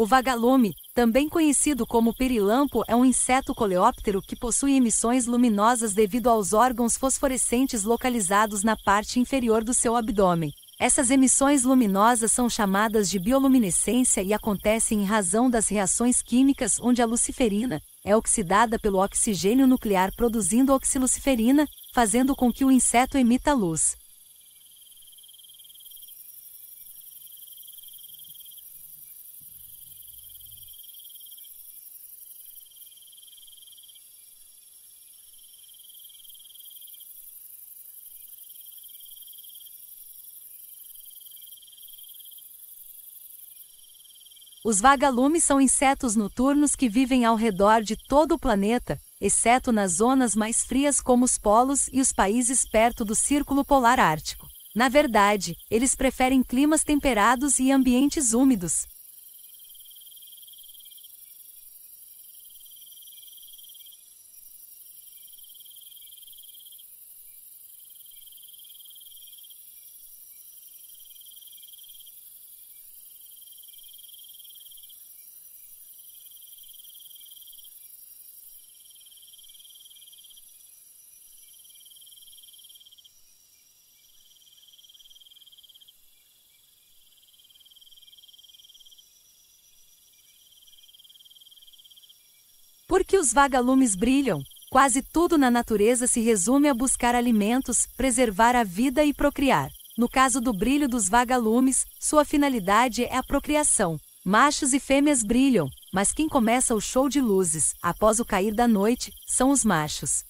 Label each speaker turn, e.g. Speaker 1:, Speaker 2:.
Speaker 1: O vagalume, também conhecido como pirilampo, é um inseto coleóptero que possui emissões luminosas devido aos órgãos fosforescentes localizados na parte inferior do seu abdômen. Essas emissões luminosas são chamadas de bioluminescência e acontecem em razão das reações químicas onde a luciferina é oxidada pelo oxigênio nuclear produzindo oxiluciferina, fazendo com que o inseto emita luz. Os vagalumes são insetos noturnos que vivem ao redor de todo o planeta, exceto nas zonas mais frias como os polos e os países perto do Círculo Polar Ártico. Na verdade, eles preferem climas temperados e ambientes úmidos, que os vagalumes brilham? Quase tudo na natureza se resume a buscar alimentos, preservar a vida e procriar. No caso do brilho dos vagalumes, sua finalidade é a procriação. Machos e fêmeas brilham, mas quem começa o show de luzes, após o cair da noite, são os machos.